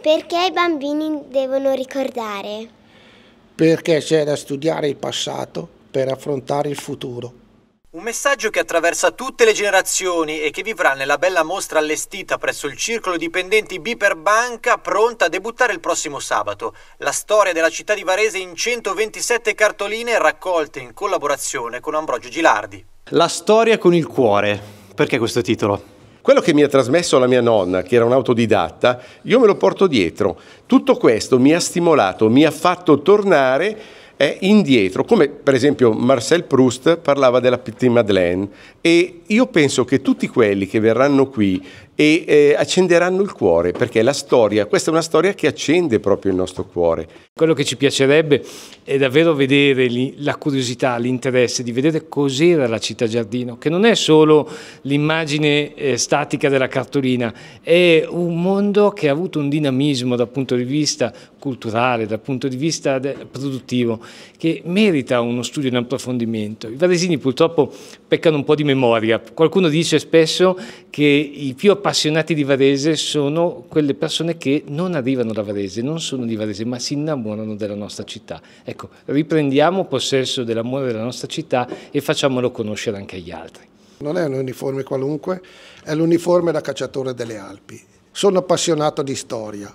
Perché i bambini devono ricordare? Perché c'è da studiare il passato per affrontare il futuro. Un messaggio che attraversa tutte le generazioni e che vivrà nella bella mostra allestita presso il circolo dipendenti Biper Banca, pronta a debuttare il prossimo sabato. La storia della città di Varese in 127 cartoline raccolte in collaborazione con Ambrogio Gilardi. La storia con il cuore. Perché questo titolo? Quello che mi ha trasmesso la mia nonna, che era un autodidatta, io me lo porto dietro. Tutto questo mi ha stimolato, mi ha fatto tornare eh, indietro, come per esempio Marcel Proust parlava della Petit Madeleine e io penso che tutti quelli che verranno qui e eh, accenderanno il cuore, perché la storia, questa è una storia che accende proprio il nostro cuore. Quello che ci piacerebbe è davvero vedere la curiosità, l'interesse di vedere cos'era la città giardino, che non è solo l'immagine eh, statica della cartolina, è un mondo che ha avuto un dinamismo dal punto di vista culturale, dal punto di vista produttivo, che merita uno studio in approfondimento. I varesini purtroppo peccano un po' di memoria, qualcuno dice spesso che i più appassionati appassionati di Varese sono quelle persone che non arrivano da Varese, non sono di Varese, ma si innamorano della nostra città. Ecco, riprendiamo possesso dell'amore della nostra città e facciamolo conoscere anche agli altri. Non è un uniforme qualunque, è l'uniforme da cacciatore delle Alpi. Sono appassionato di storia.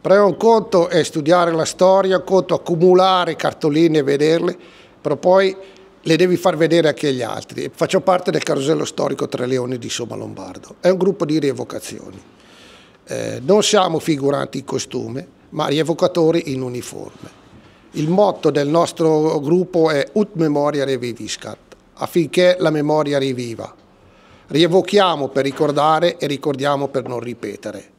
Prego un conto è studiare la storia, un conto accumulare cartoline e vederle, però poi le devi far vedere anche agli altri. Faccio parte del carosello storico Tre Leoni di Somma Lombardo, è un gruppo di rievocazioni. Eh, non siamo figuranti in costume, ma rievocatori in uniforme. Il motto del nostro gruppo è Ut Memoria Reviviscat, affinché la memoria riviva. Rievochiamo per ricordare e ricordiamo per non ripetere.